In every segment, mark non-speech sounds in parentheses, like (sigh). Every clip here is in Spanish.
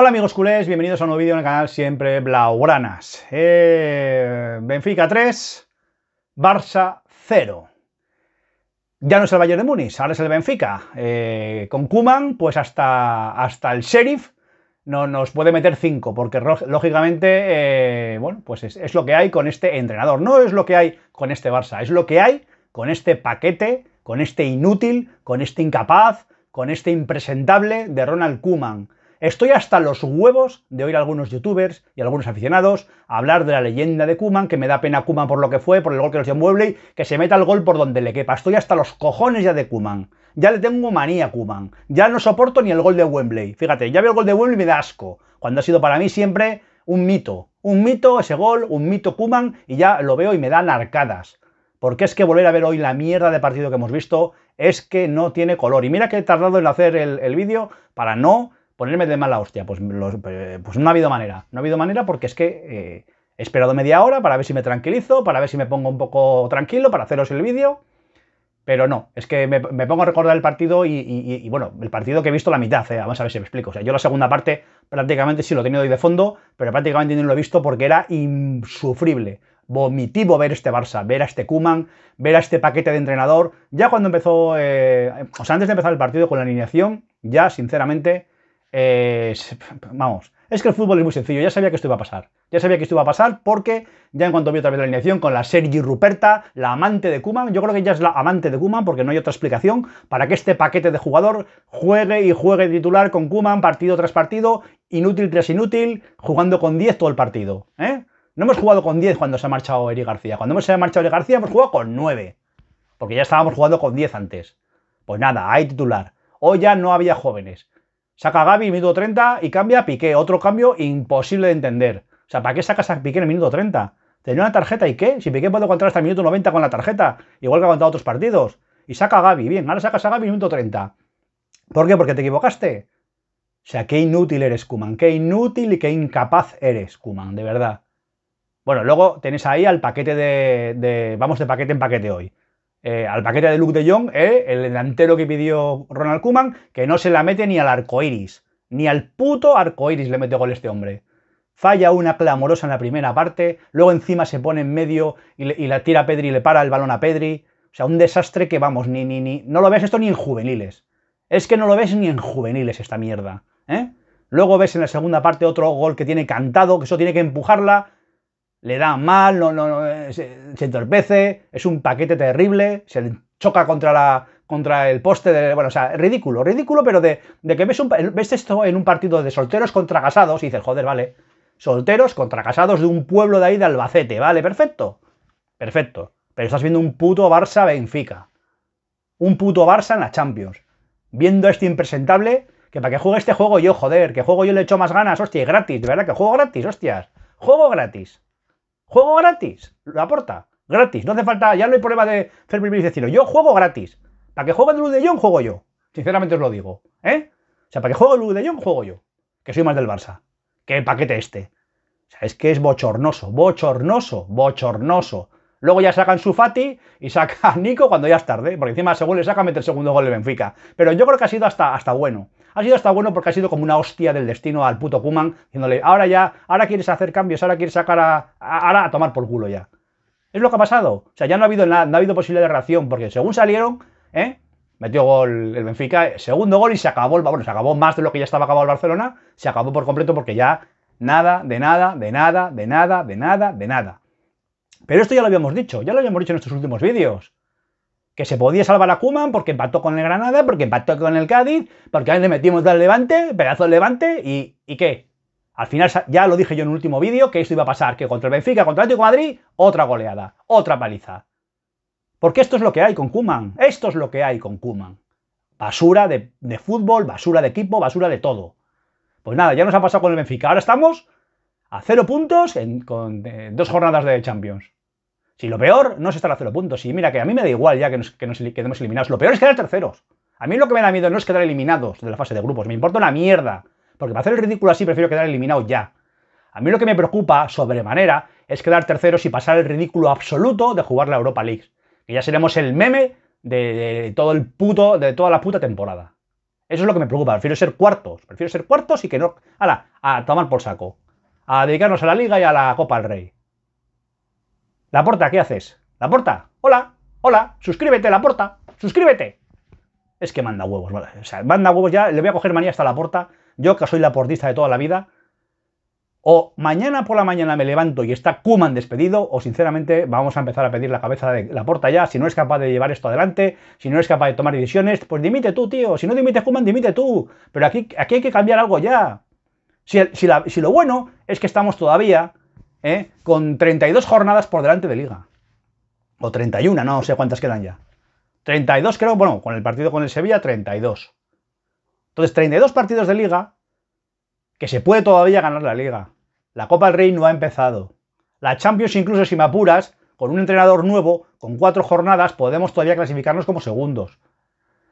Hola amigos culés, bienvenidos a un nuevo vídeo en el canal Siempre Blaugranas. Eh, Benfica 3, Barça 0. Ya no es el Bayern de Múnich, ahora es el Benfica. Eh, con Kuman, pues hasta, hasta el Sheriff no, nos puede meter 5, porque lógicamente, eh, bueno, pues es, es lo que hay con este entrenador. No es lo que hay con este Barça, es lo que hay con este paquete, con este inútil, con este incapaz, con este impresentable de Ronald Kuman Estoy hasta los huevos de oír a algunos youtubers y algunos aficionados hablar de la leyenda de Kuman, que me da pena Kuman por lo que fue, por el gol que nos dio Wembley, que se meta el gol por donde le quepa. Estoy hasta los cojones ya de Kuman. Ya le tengo manía a Kuman. Ya no soporto ni el gol de Wembley. Fíjate, ya veo el gol de Wembley y me da asco. Cuando ha sido para mí siempre un mito. Un mito ese gol, un mito Kuman, y ya lo veo y me dan arcadas. Porque es que volver a ver hoy la mierda de partido que hemos visto es que no tiene color. Y mira que he tardado en hacer el vídeo para no ponerme de mala hostia. Pues, eh, pues no ha habido manera. No ha habido manera porque es que eh, he esperado media hora para ver si me tranquilizo, para ver si me pongo un poco tranquilo, para haceros el vídeo. Pero no, es que me, pongo a recordar el partido y, bueno, el partido que he visto la mitad, eh, vamos a ver si me explico. O sea, yo la segunda parte prácticamente sí lo he tenido ahí de fondo, pero prácticamente no lo he visto porque era insufrible vomitivo ver este Barça, ver a este Kuman, ver a este paquete de entrenador. Ya cuando empezó, o sea, antes de empezar el partido con la alineación, ya sinceramente eh, vamos, es que el fútbol es muy sencillo, ya sabía que esto iba a pasar. Ya sabía que esto iba a pasar porque ya en cuanto vi otra vez la alineación con la Sergi Ruperta, la amante de Kuman, yo creo que ya es la amante de Kuman porque no hay otra explicación para que este paquete de jugador juegue y juegue titular con Kuman partido tras partido, inútil tras inútil, jugando con 10 todo el partido. ¿eh? No hemos jugado con 10 cuando se ha marchado Eri García. Cuando hemos se ha marchado Eri García hemos jugado con 9, porque ya estábamos jugando con 10 antes. Pues nada, hay titular. Hoy ya no había jóvenes. Saca a Gaby, minuto 30 y cambia a Piqué. Otro cambio imposible de entender. O sea, ¿para qué sacas a Piqué en el minuto 30? Tenía una tarjeta y qué? Si Piqué puede encontrar hasta el minuto 90 con la tarjeta, igual que ha aguantado otros partidos. Y saca a Gaby, bien, ahora sacas a Gaby minuto 30. ¿Por qué? Porque te equivocaste. O sea, qué inútil eres, Kuman. Qué inútil y qué incapaz eres, Kuman, de verdad. Bueno, luego tenés ahí al paquete de. Vamos de paquete en paquete hoy. Eh, al paquete de Luke de Jong, eh, el delantero que pidió Ronald Kuman, que no se la mete ni al arco iris. Ni al puto arco iris le mete gol este hombre. Falla una clamorosa en la primera parte, luego encima se pone en medio y, la tira Pedri y le para el balón a Pedri. O sea, un desastre que vamos, ni, ni, ni. No lo ves esto ni en juveniles. Es que no lo ves ni en juveniles esta mierda. ¿eh? Luego ves en la segunda parte otro gol que tiene cantado, que eso tiene que empujarla le da mal, no, no, eh, se, entorpece, es un paquete terrible, se choca contra la contra el poste de, bueno, o sea, ridículo, ridículo, pero de, que ves, esto en un partido de solteros contra casados y dices, joder, vale, solteros contra casados de un pueblo de ahí de Albacete, vale, perfecto, perfecto, pero estás viendo un puto Barça-Benfica, un puto Barça en la Champions, viendo este impresentable, que para que juegue este juego yo, joder, que juego yo le echo más ganas, hostia, y gratis, ¿verdad? Que juego gratis, hostias, juego gratis. Juego gratis, lo aporta, gratis, no hace falta, ya no hay problema de ser decirlo, yo juego gratis. Para que juegue Luz de Jong, juego yo. Sinceramente os lo digo, ¿eh? O sea, para que juegue Luz de Jong, juego yo. Que soy más del Barça, que el paquete este. O sea, es que es bochornoso, bochornoso, bochornoso. Luego ya sacan su Fati y sacan Nico cuando ya es tarde, porque encima según le sacan mete el segundo gol de Benfica. Pero yo creo que ha sido hasta, hasta bueno ha sido hasta bueno porque ha sido como una hostia del destino al puto Kuman, diciéndole, ahora ya, ahora quieres hacer cambios, ahora quieres sacar a, ahora a tomar por culo ya. Es lo que ha pasado. O sea, ya no ha habido, nada, no ha habido posibilidad de reacción, porque según salieron, ¿eh? metió gol el Benfica, segundo gol y se acabó, bueno, se acabó más de lo que ya estaba acabado el Barcelona, se acabó por completo porque ya nada, de nada, de nada, de nada, de nada, de nada. Pero esto ya lo habíamos dicho, ya lo habíamos dicho en nuestros últimos vídeos que se podía salvar a Kuman porque empató con el Granada, porque empató con el Cádiz, porque ahí le metimos del Levante, pedazo del Levante, y, qué? Al final, ya lo dije yo en un último vídeo, que esto iba a pasar, que contra el Benfica, contra el Atlético Madrid, otra goleada, otra paliza. Porque esto es lo que hay con Kuman, esto es lo que hay con Kuman. Basura de, fútbol, basura de equipo, basura de todo. Pues nada, ya nos ha pasado con el Benfica, ahora estamos a cero puntos en, con eh, dos jornadas de Champions. Si lo peor no es estar a cero puntos. Y mira, que a mí me da igual ya que nos, quedemos eliminados. Lo peor es quedar terceros. A mí lo que me da miedo no es quedar eliminados de la fase de grupos. Me importa una mierda. Porque para hacer el ridículo así prefiero quedar eliminado ya. A mí lo que me preocupa sobremanera es quedar terceros y pasar el ridículo absoluto de jugar la Europa League. Que ya seremos el meme de, todo el puto, de toda la puta temporada. Eso es lo que me preocupa. Prefiero ser cuartos. Prefiero ser cuartos y que no. ¡Hala! A tomar por saco. A dedicarnos a la liga y a la Copa del Rey. La porta, ¿qué haces? La porta, hola, hola, suscríbete, la porta, suscríbete. Es que manda huevos, ¿vale? o sea, manda huevos ya, le voy a coger manía hasta la porta. Yo que soy la portista de toda la vida, o mañana por la mañana me levanto y está Kuman despedido, o sinceramente vamos a empezar a pedir la cabeza de la porta ya. Si no es capaz de llevar esto adelante, si no es capaz de tomar decisiones, pues dimite tú, tío. Si no dimite Kuman, dimite tú. Pero aquí, aquí hay que cambiar algo ya. Si, si lo bueno es que estamos todavía ¿eh? con 32 jornadas por delante de liga. O 31, no sé cuántas quedan ya. 32 creo, bueno, con el partido con el Sevilla, 32. Entonces, 32 partidos de liga, que se puede todavía ganar la liga. La Copa del Rey no ha empezado. La Champions, incluso si me apuras, con un entrenador nuevo, con cuatro jornadas, podemos todavía clasificarnos como segundos.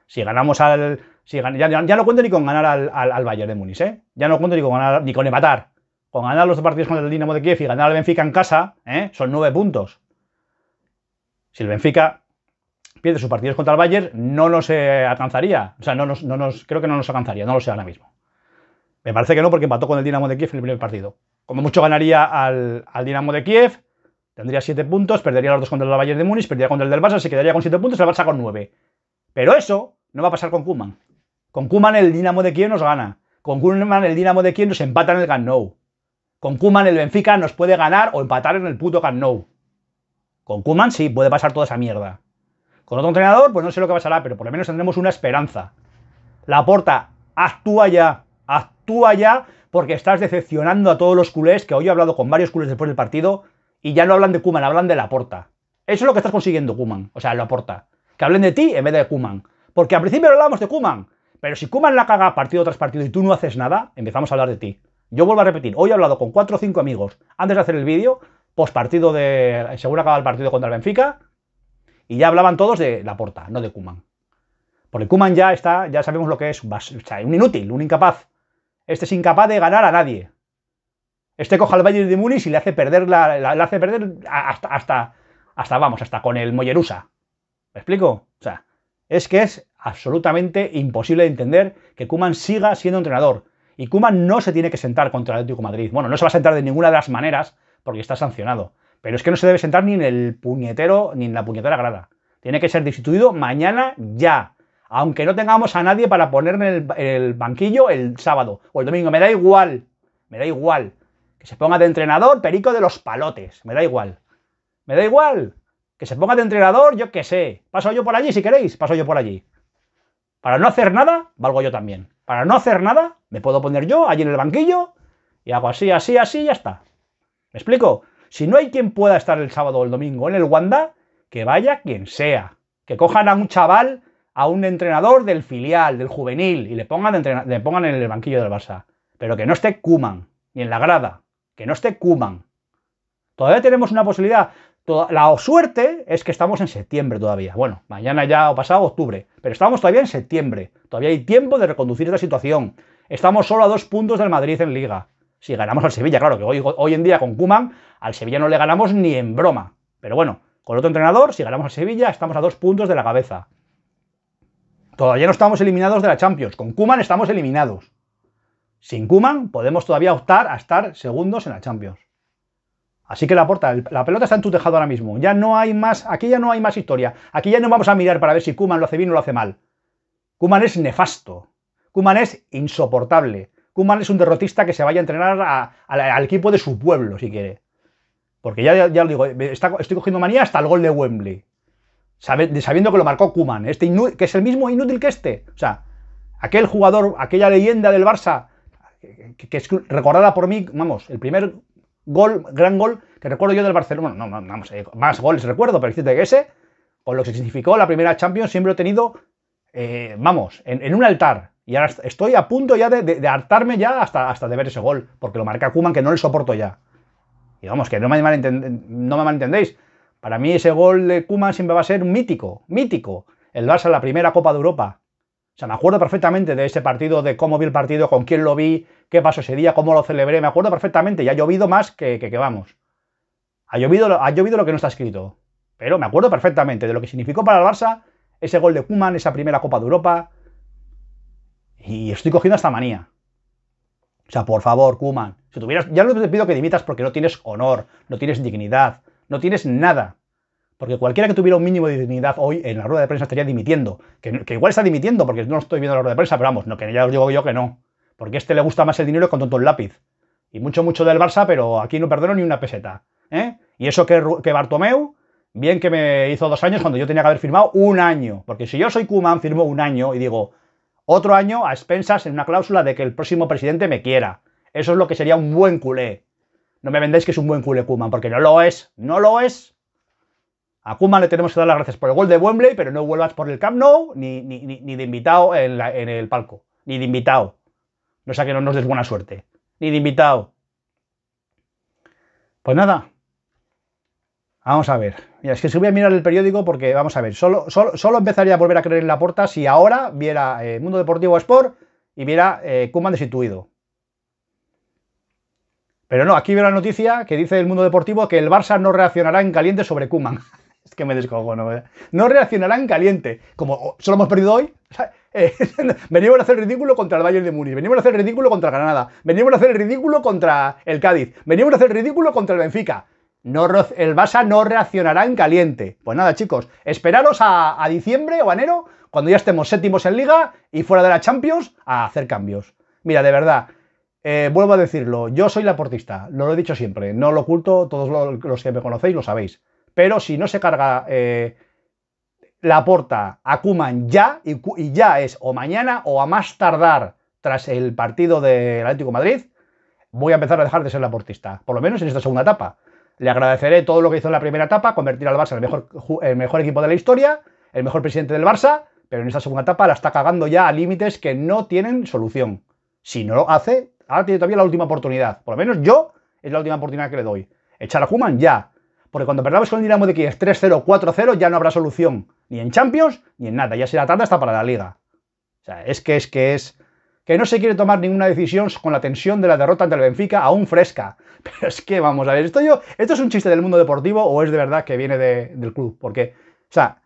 Si ganamos al. Si ya, no cuento ni con ganar al, al Bayern de Múnich, ¿eh? Ya no cuento ni con ganar, ni con empatar con ganar los dos partidos contra el Dinamo de Kiev y ganar al Benfica en casa, ¿eh? son nueve puntos. Si el Benfica pierde sus partidos contra el Bayern, no nos eh, alcanzaría. O sea, no no nos, creo que no nos alcanzaría, no lo sé ahora mismo. Me parece que no, porque empató con el Dinamo de Kiev en el primer partido. Como mucho ganaría al, Dinamo de Kiev, tendría siete puntos, perdería los dos contra el Bayern de Múnich, perdería contra el del Barça, se quedaría con siete puntos, el Barça con nueve. Pero eso no va a pasar con Kuman. Con Kuman el Dinamo de Kiev nos gana. Con Kuman el Dinamo de Kiev nos en el Camp con Kuman el Benfica nos puede ganar o empatar en el puto Camp Con Kuman sí, puede pasar toda esa mierda. Con otro entrenador, pues no sé lo que pasará, pero por lo menos tendremos una esperanza. La porta, actúa ya, actúa ya, porque estás decepcionando a todos los culés, que hoy he hablado con varios culés después del partido, y ya no hablan de Kuman, hablan de la porta. Eso es lo que estás consiguiendo, Kuman, o sea, la porta. Que hablen de ti en vez de Kuman. Porque al principio hablábamos de Kuman, pero si Kuman la caga partido tras partido y tú no haces nada, empezamos a hablar de ti. Yo vuelvo a repetir, hoy he hablado con cuatro o cinco amigos antes de hacer el vídeo, post partido de. seguro acaba el partido contra el Benfica, y ya hablaban todos de la Laporta, no de Kuman. Porque Kuman ya está, ya sabemos lo que es, un inútil, un incapaz. Este es incapaz de ganar a nadie. Este coja al Bayern de Múnich y le hace perder, la, hace perder hasta, hasta, hasta, vamos, hasta con el Mollerusa. ¿Me explico? O sea, es que es absolutamente imposible entender que Kuman siga siendo entrenador. Y Kuma no se tiene que sentar contra el Atlético Madrid. Bueno, no se va a sentar de ninguna de las maneras porque está sancionado. Pero es que no se debe sentar ni en el puñetero, ni en la puñetera grada. Tiene que ser destituido mañana ya. Aunque no tengamos a nadie para ponerle en el banquillo el sábado o el domingo. Me da igual. Me da igual. Que se ponga de entrenador perico de los palotes. Me da igual. Me da igual. Que se ponga de entrenador, yo qué sé. Paso yo por allí si queréis. Paso yo por allí. Para no hacer nada, valgo yo también. Para no hacer nada, me puedo poner yo allí en el banquillo y hago así, así, así y ya está. ¿Me explico? Si no hay quien pueda estar el sábado o el domingo en el Wanda, que vaya quien sea. Que cojan a un chaval, a un entrenador del filial, del juvenil, y le pongan, en el banquillo del Barça. Pero que no esté Kuman, ni en la grada. Que no esté Kuman. Todavía tenemos una posibilidad. la suerte es que estamos en septiembre todavía. Bueno, mañana ya o pasado octubre. Pero estamos todavía en septiembre. Todavía hay tiempo de reconducir esta situación. Estamos solo a dos puntos del Madrid en Liga. Si ganamos al Sevilla, claro que hoy, en día con Kuman al Sevilla no le ganamos ni en broma. Pero bueno, con otro entrenador, si ganamos al Sevilla, estamos a dos puntos de la cabeza. Todavía no estamos eliminados de la Champions. Con Kuman estamos eliminados. Sin Kuman podemos todavía optar a estar segundos en la Champions. Así que la la pelota está en tu tejado ahora mismo. Ya no hay más, aquí ya no hay más historia. Aquí ya no vamos a mirar para ver si Kuman lo hace bien o lo hace mal. Kuman es nefasto. Kuman es insoportable. Kuman es un derrotista que se vaya a entrenar al equipo de su pueblo, si quiere. Porque ya, ya lo digo, estoy cogiendo manía hasta el gol de Wembley. sabiendo que lo marcó Kuman, este que es el mismo inútil que este. O sea, aquel jugador, aquella leyenda del Barça, que, es recordada por mí, vamos, el primer gol, gran gol que recuerdo yo del Barcelona. no, vamos, eh, más goles recuerdo, pero fíjate que ese, con lo que significó la primera Champions, siempre he tenido, eh, vamos, en, un altar. Y ahora estoy a punto ya de, hartarme ya hasta, hasta de ver ese gol, porque lo marca Kuman que no le soporto ya. Y vamos, que no me, malentendéis. Para mí ese gol de Kuman siempre va a ser mítico, mítico. El Barça la primera Copa de Europa. O sea, me acuerdo perfectamente de ese partido, de cómo vi el partido, con quién lo vi, qué pasó ese día, cómo lo celebré. Me acuerdo perfectamente y ha llovido más que, que, vamos. Ha llovido, ha llovido lo que no está escrito. Pero me acuerdo perfectamente de lo que significó para el Barça ese gol de Kuman, esa primera Copa de Europa, y estoy cogiendo esta manía. O sea, por favor, Kuman, si tuvieras, ya no te pido que dimitas porque no tienes honor, no tienes dignidad, no tienes nada. Porque cualquiera que tuviera un mínimo de dignidad hoy en la rueda de prensa estaría dimitiendo. Que, igual está dimitiendo porque no estoy viendo la rueda de prensa, pero vamos, no, que ya os digo yo que no. Porque a este le gusta más el dinero con tonto el lápiz. Y mucho, mucho del Barça, pero aquí no perdono ni una peseta. ¿eh? Y eso que, que Bartomeu, bien que me hizo dos años cuando yo tenía que haber firmado un año. Porque si yo soy Kuman, firmo un año y digo, otro año a expensas en una cláusula de que el próximo presidente me quiera. Eso es lo que sería un buen culé. No me vendáis que es un buen culé Kuman, porque no lo es. No lo es. A Kuman le tenemos que dar las gracias por el gol de Wembley, pero no vuelvas por el Camp Nou ni, de invitado en, en, el palco. Ni de invitado. No sea que no nos des buena suerte. Ni de invitado. Pues nada, Vamos a ver. es que si voy a mirar el periódico porque, vamos a ver, solo, solo, empezaría a volver a creer en la puerta si ahora viera el eh, Mundo Deportivo Sport y viera eh, Kuman destituido. Pero no, aquí veo la noticia que dice el Mundo Deportivo que el Barça no reaccionará en caliente sobre Kuman. (laughs) es que me descojo, ¿no? ¿eh? No reaccionará en caliente. Como oh, solo hemos perdido hoy. (laughs) Eh, (laughs) veníamos a hacer ridículo contra el Bayern de Múnich, venimos a hacer ridículo contra Granada, Veníamos a hacer ridículo contra el Cádiz, Veníamos a hacer ridículo contra el Benfica el Barça no reaccionará en caliente. Pues nada, chicos, esperaros a, diciembre o enero, cuando ya estemos séptimos en Liga y fuera de la Champions, a hacer cambios. Mira, de verdad, eh, vuelvo a decirlo, yo soy laportista, lo he dicho siempre, no lo oculto, todos los, que me conocéis lo sabéis. Pero si no se carga eh, la porta a Kuman ya, y, ya es o mañana o a más tardar tras el partido del Atlético Madrid, voy a empezar a dejar de ser laportista, por lo menos en esta segunda etapa le agradeceré todo lo que hizo en la primera etapa, convertir al Barça en el eh, mejor, equipo de la historia, el mejor presidente del Barça, pero en esta segunda etapa la está cagando ya a límites que no tienen solución. Si no lo hace, ahora tiene todavía la última oportunidad. Por lo menos yo es la última oportunidad que le doy. Echar a Human ya. Porque cuando perdamos con el Dinamo de Kiev 3-0, 4-0, ya no habrá solución. Ni en Champions, ni en nada. Ya será tarde hasta para la Liga. O sea, es que es que es que no se quiere tomar ninguna decisión con la tensión de la derrota ante el Benfica aún fresca. (laughs) Pero es que, vamos a ver, ¿esto, yo, ¿esto es un chiste del mundo deportivo o es de verdad que viene del club? Porque, o sea,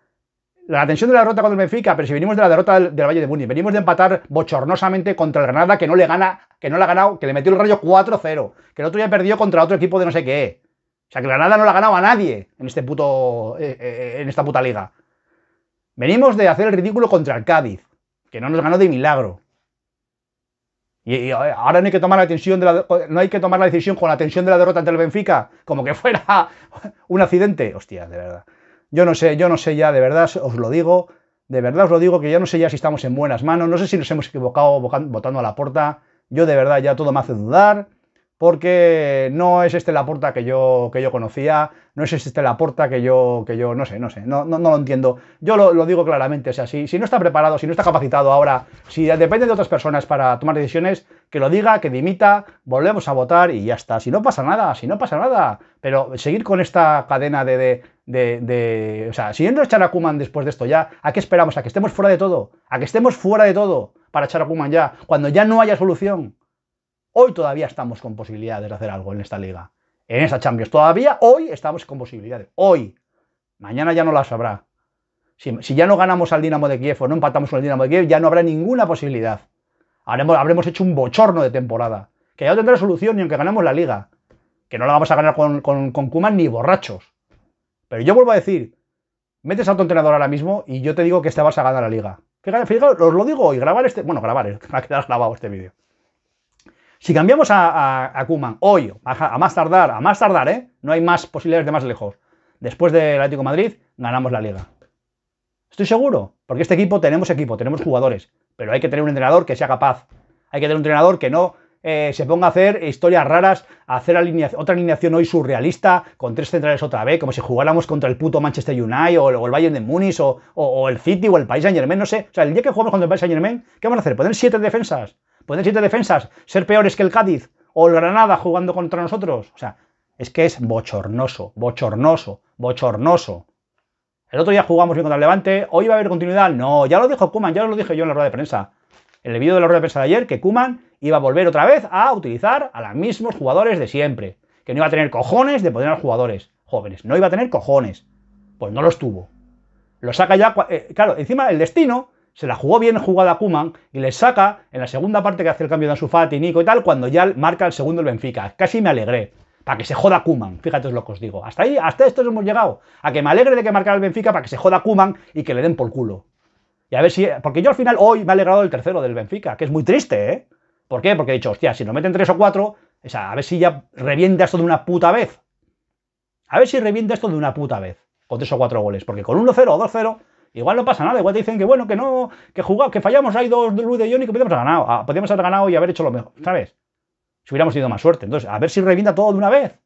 la tensión de la derrota contra el Benfica, pero si venimos de la derrota del, Valle de Muni, venimos de empatar bochornosamente contra el Granada, que no le gana, que no le ha ganado, que le metió el rayo 4-0, que el otro día perdió contra otro equipo de no sé qué. O sea, que el Granada no le ha ganado a nadie en, este puto, eh, eh, en esta puta liga. Venimos de hacer el ridículo contra el Cádiz, que no nos ganó de milagro. Y, ahora no hay que tomar la no hay que tomar la decisión con la tensión de la derrota ante el Benfica, como que fuera (laughs) un accidente. Hostia, de verdad. Yo no sé, yo no sé ya, de verdad, os lo digo, de verdad os lo digo, que ya no sé ya si estamos en buenas manos, no sé si nos hemos equivocado votando a la puerta. Yo de verdad ya todo me hace dudar porque no es este la puerta que yo, que yo conocía, no es este la porta que yo, que yo, no sé, no sé, no, no, lo entiendo. Yo lo, digo claramente, o sea, si, no está preparado, si no está capacitado ahora, si depende de otras personas para tomar decisiones, que lo diga, que dimita, volvemos a votar y ya está. Si no pasa nada, si no pasa nada, pero seguir con esta cadena de, de de, o sea, si entra echar a después de esto ya, ¿a qué esperamos? ¿A que estemos fuera de todo? ¿A que estemos fuera de todo para echar a ya? Cuando ya no haya solución. Hoy todavía estamos con posibilidades de hacer algo en esta liga. En esta Champions todavía, hoy estamos con posibilidades. Hoy. Mañana ya no las habrá. Si, ya no ganamos al Dinamo de Kiev o no empatamos con el Dinamo de Kiev, ya no habrá ninguna posibilidad. Habremos, habremos hecho un bochorno de temporada. Que ya no tendrá solución ni aunque ganemos la liga. Que no la vamos a ganar con, con, Kuman ni borrachos. Pero yo vuelvo a decir, metes a tu entrenador ahora mismo y yo te digo que este vas a ganar la liga. Fíjate, fíjate, os lo digo hoy, grabar este. Bueno, grabar, eh, (laughs) va a quedar grabado este vídeo. Si cambiamos a, a, Kuman hoy, a, más tardar, a más tardar, ¿eh? no hay más posibilidades de más lejos. Después del Atlético Madrid, ganamos la liga. Estoy seguro, porque este equipo tenemos equipo, tenemos jugadores, pero hay que tener un entrenador que sea capaz. Hay que tener un entrenador que no eh, se ponga a hacer historias raras, a hacer otra alineación hoy surrealista con tres centrales otra vez, como si jugáramos contra el puto Manchester United o, el Bayern de Múnich o, el City o el País Saint Germain, no sé. O sea, el día que jugamos contra el País Saint Germain, ¿qué vamos a hacer? ¿Poner siete defensas? ¿Pueden siete defensas ser peores que el Cádiz o el Granada jugando contra nosotros? O sea, es que es bochornoso, bochornoso, bochornoso. El otro día jugamos bien contra el Levante, hoy va a haber continuidad. No, ya lo dijo Kuman, ya lo dije yo en la rueda de prensa. En el vídeo de la rueda de prensa de ayer, que Kuman iba a volver otra vez a utilizar a los mismos jugadores de siempre. Que no iba a tener cojones de poner a los jugadores jóvenes. No iba a tener cojones. Pues no los tuvo. Lo saca ya. Eh, claro, encima el destino se la jugó bien jugada Kuman y le saca en la segunda parte que hace el cambio de Azufati, Nico y tal, cuando ya marca el segundo el Benfica. Casi me alegré. Para que se joda Kuman, fíjate lo que os digo. Hasta ahí, hasta esto hemos llegado. A que me alegre de que marque el Benfica para que se joda Kuman y que le den por culo. Y a ver si. Porque yo al final hoy me he alegrado el tercero del Benfica, que es muy triste, ¿eh? ¿Por qué? Porque he dicho, hostia, si nos meten tres o cuatro, a ver si ya revienta esto de una puta vez. A ver si revienta esto de una puta vez. Con tres o cuatro goles. Porque con 1-0 o 2-0 Igual no pasa nada, igual te dicen que bueno, que no, que jugamos, que fallamos, hay dos luz de Ioni que podíamos haber ganado, ah, podríamos haber ganado y haber hecho lo mejor, ¿sabes? Si hubiéramos tenido más suerte. Entonces, a ver si revienta todo de una vez.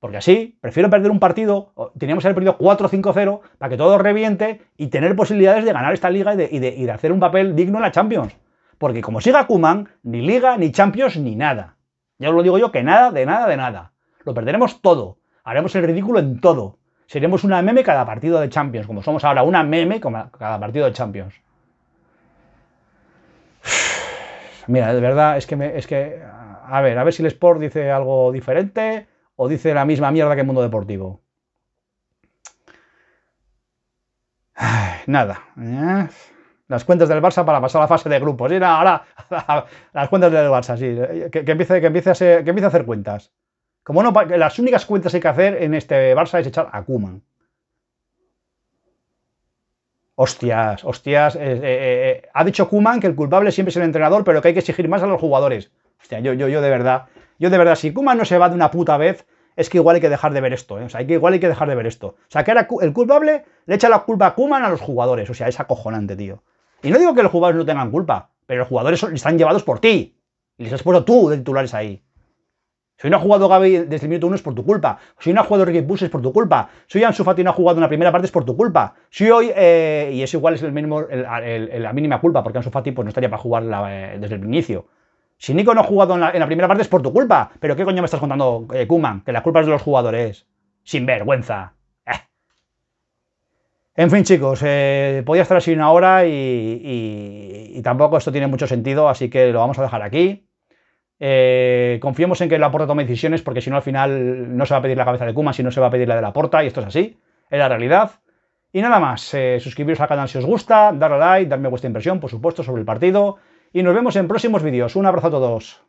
Porque así, prefiero perder un partido, teníamos que haber perdido 4-5-0 para que todo reviente y tener posibilidades de ganar esta liga y de, y de, hacer un papel digno en la Champions. Porque como siga Kuman, ni liga, ni Champions, ni nada. Ya os lo digo yo, que nada, de nada, de nada. Lo perderemos todo. Haremos el ridículo en todo. Seremos una meme cada partido de Champions, como somos ahora, una meme cada partido de Champions. (sighs) Mira, de verdad, es que, es que, a ver, a ver si el Sport dice algo diferente o dice la misma mierda que el mundo deportivo. Nada. ¿eh? Las cuentas del Barça para pasar a la fase de grupos. Y ahora, (laughs) las cuentas del Barça, sí. Que, empiece, que, empiece que empiece a hacer cuentas. Como no, las únicas cuentas que hay que hacer en este Barça es echar a Kuman. Hostias, hostias. Eh, eh, eh, ha dicho Kuman que el culpable siempre es el entrenador, pero que hay que exigir más a los jugadores. Hostia, yo, yo, yo de verdad. Yo de verdad, si Kuman no se va de una puta vez, es que igual hay que dejar de ver esto. O sea, igual hay que dejar de ver esto. O sea, que ahora el culpable le echa la culpa a Kuman a los jugadores. O sea, es acojonante, tío. Y no digo que los jugadores no tengan culpa, pero los jugadores están llevados por ti. Y les has puesto tú de titulares ahí. Si no ha jugado Gaby desde el minuto 1 es por tu culpa. Si no ha jugado Ricky Bush es por tu culpa. Si hoy Ansu no ha jugado en la primera parte es por tu culpa. Si hoy, eh, y eso igual es el la mínima culpa, porque Ansu Fati pues, no estaría para jugar eh, desde el inicio. Si Nico no ha jugado en la, primera parte es por tu culpa. Pero ¿qué coño me estás contando, eh, Kuman? Que la culpa es de los jugadores. Sin vergüenza. En fin, chicos, podía estar así una hora y, y tampoco esto tiene mucho sentido, así que lo vamos a dejar aquí. Eh, confiemos en que la Porta tome decisiones porque si no al final no se va a pedir la cabeza de Kuma, sino se va a pedir la de la Porta y esto es así, es la realidad. Y nada más, eh, suscribiros al canal si os gusta, darle like, darme vuestra impresión, por supuesto, sobre el partido y nos vemos en próximos vídeos. Un abrazo a todos.